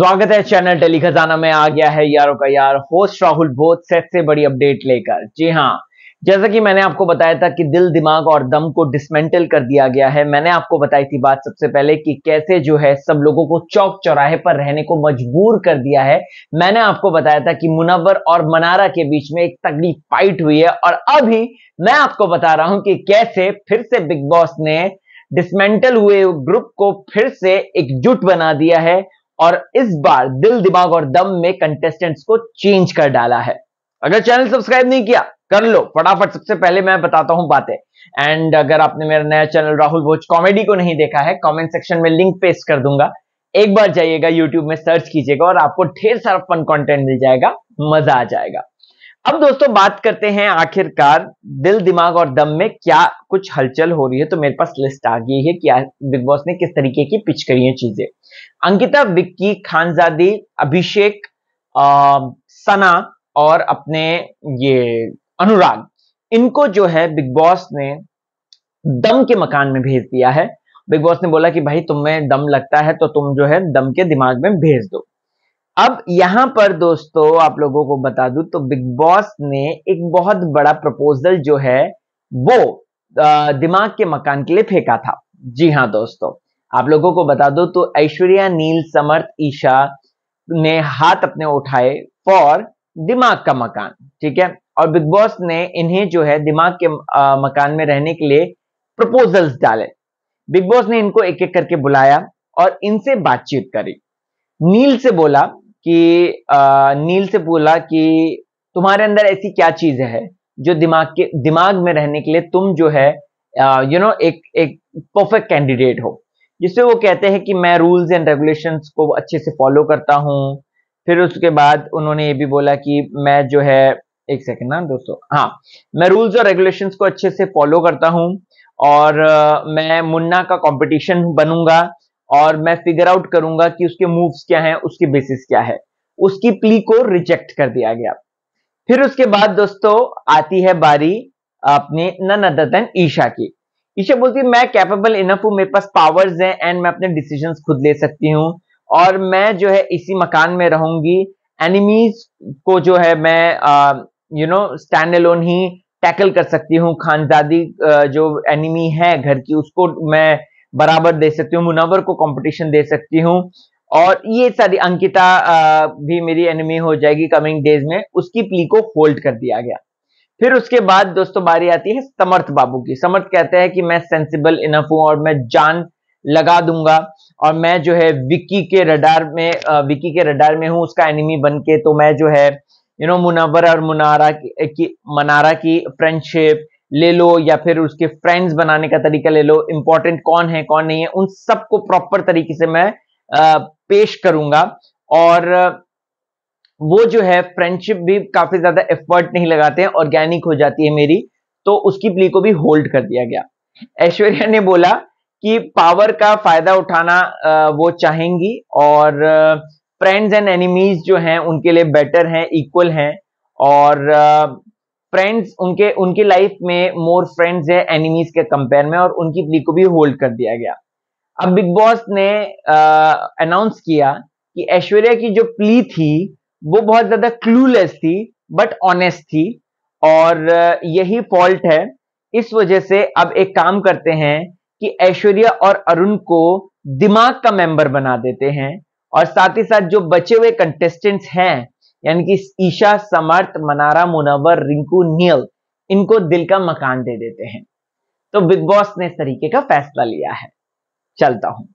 स्वागत है channel tele खजाना में आ गया है यारों का यार होस्ट राहुल बोध सेट से बड़ी अपडेट लेकर जी हाँ जैसा कि मैंने आपको बताया था कि दिल दिमाग और दम को डिसमेंटल कर दिया गया है मैंने आपको बताई थी बात सबसे पहले कि कैसे जो है सब लोगों को चौक चौराहे पर रहने को मजबूर कर दिया है मैंने आपको बताया था कि मुनवर और मनारा के बीच में एक तगड़ी फाइट हुई है और अभी मैं आपको बता रहा हूं कि कैसे फिर से बिग बॉस ने डिसमेंटल हुए ग्रुप को फिर से एकजुट बना दिया है और इस बार दिल दिमाग और दम में कंटेस्टेंट्स को चेंज कर डाला है अगर चैनल सब्सक्राइब नहीं किया कर लो फटाफट सबसे पहले मैं बताता हूं बातें एंड अगर आपने मेरा नया चैनल राहुल भोज कॉमेडी को नहीं देखा है कमेंट सेक्शन में लिंक पेस्ट कर दूंगा एक बार जाइएगा यूट्यूब में सर्च कीजिएगा और आपको ढेर सारा फन कंटेंट मिल जाएगा मजा आ जाएगा अब दोस्तों बात करते हैं आखिरकार दिल दिमाग और दम में क्या कुछ हलचल हो रही है तो मेरे पास लिस्ट आ गई है कि बिग बॉस ने किस तरीके की पिच करी है चीजें अंकिता विक्की खानजादी अभिषेक सना और अपने ये अनुराग इनको जो है बिग बॉस ने दम के मकान में भेज दिया है बिग बॉस ने बोला कि भाई तुम्हें दम लगता है तो तुम जो है दम के दिमाग में भेज दो अब यहां पर दोस्तों आप लोगों को बता दूं तो बिग बॉस ने एक बहुत बड़ा प्रपोजल जो है वो दिमाग के मकान के लिए फेंका था जी हाँ दोस्तों आप लोगों को बता दो तो ऐश्वर्या नील समर्थ ईशा ने हाथ अपने उठाए फॉर दिमाग का मकान ठीक है और बिग बॉस ने इन्हें जो है दिमाग के आ, मकान में रहने के लिए प्रपोजल्स डाले बिग बॉस ने इनको एक एक करके बुलाया और इनसे बातचीत करी नील से बोला कि आ, नील से बोला कि तुम्हारे अंदर ऐसी क्या चीज है जो दिमाग के दिमाग में रहने के लिए तुम जो है यू नो एक एक परफेक्ट कैंडिडेट हो जिससे वो कहते हैं कि मैं रूल्स एंड रेगुलेशन को अच्छे से फॉलो करता हूँ फिर उसके बाद उन्होंने ये भी बोला कि मैं जो है एक सेकेंड ना दोस्तों हाँ मैं रूल्स और रेगुलेशन को अच्छे से फॉलो करता हूँ और मैं मुन्ना का कंपटीशन बनूंगा और मैं फिगर आउट करूंगा कि उसके मूव्स क्या हैं उसके बेसिस क्या है उसकी प्ली को रिजेक्ट कर दिया गया फिर उसके बाद दोस्तों आती है बारी अपने नन अदर देन ईशा की ईशा बोलती है मैं कैपेबल इनफ हूं मेरे पास पावर्स हैं एंड मैं अपने डिसीजन खुद ले सकती हूँ और मैं जो है इसी मकान में रहूंगी एनिमीज को जो है मैं यू नो स्टैंड लोन ही टैकल कर सकती हूँ खानजादी जो एनिमी है घर की उसको मैं बराबर दे सकती हूँ मुनावर को कंपटीशन दे सकती हूँ और ये सारी अंकिता भी मेरी एनिमी हो जाएगी कमिंग डेज में उसकी प्ली को होल्ड कर दिया गया फिर उसके बाद दोस्तों बारी आती है समर्थ बाबू की समर्थ कहते हैं कि मैं सेंसिबल इनफ हूं और मैं जान लगा दूंगा और मैं जो है विकी के रडार में विक्की के रडार में हूं उसका एनिमी बन के तो मैं जो है यू नो मुनावर और मुनारा की, की मनारा की फ्रेंडशिप ले लो या फिर उसके फ्रेंड्स बनाने का तरीका ले लो इंपॉर्टेंट कौन है कौन नहीं है उन सबको प्रॉपर तरीके से मैं पेश करूंगा और वो जो है फ्रेंडशिप भी काफी ज्यादा एफर्ट नहीं लगाते हैं ऑर्गेनिक हो जाती है मेरी तो उसकी प्ली को भी होल्ड कर दिया गया ऐश्वर्या ने बोला कि पावर का फायदा उठाना वो चाहेंगी और फ्रेंड्स एंड एनिमीज जो हैं उनके लिए बेटर हैं इक्वल हैं और फ्रेंड्स उनके उनकी लाइफ में मोर फ्रेंड्स है एनिमीज के कंपेयर में और उनकी प्ली को भी होल्ड कर दिया गया अब बिग बॉस ने अनाउंस किया कि ऐश्वर्या की जो प्ली थी वो बहुत ज्यादा क्लूलेस थी बट ऑनेस्ट थी और यही फॉल्ट है इस वजह से अब एक काम करते हैं कि ऐश्वर्या और अरुण को दिमाग का मेंबर बना देते हैं और साथ ही साथ जो बचे हुए कंटेस्टेंट्स हैं यानी कि ईशा समर्थ मनारा मुनवर रिंकू नियल इनको दिल का मकान दे देते हैं तो बिग बॉस ने इस तरीके का फैसला लिया है चलता हूं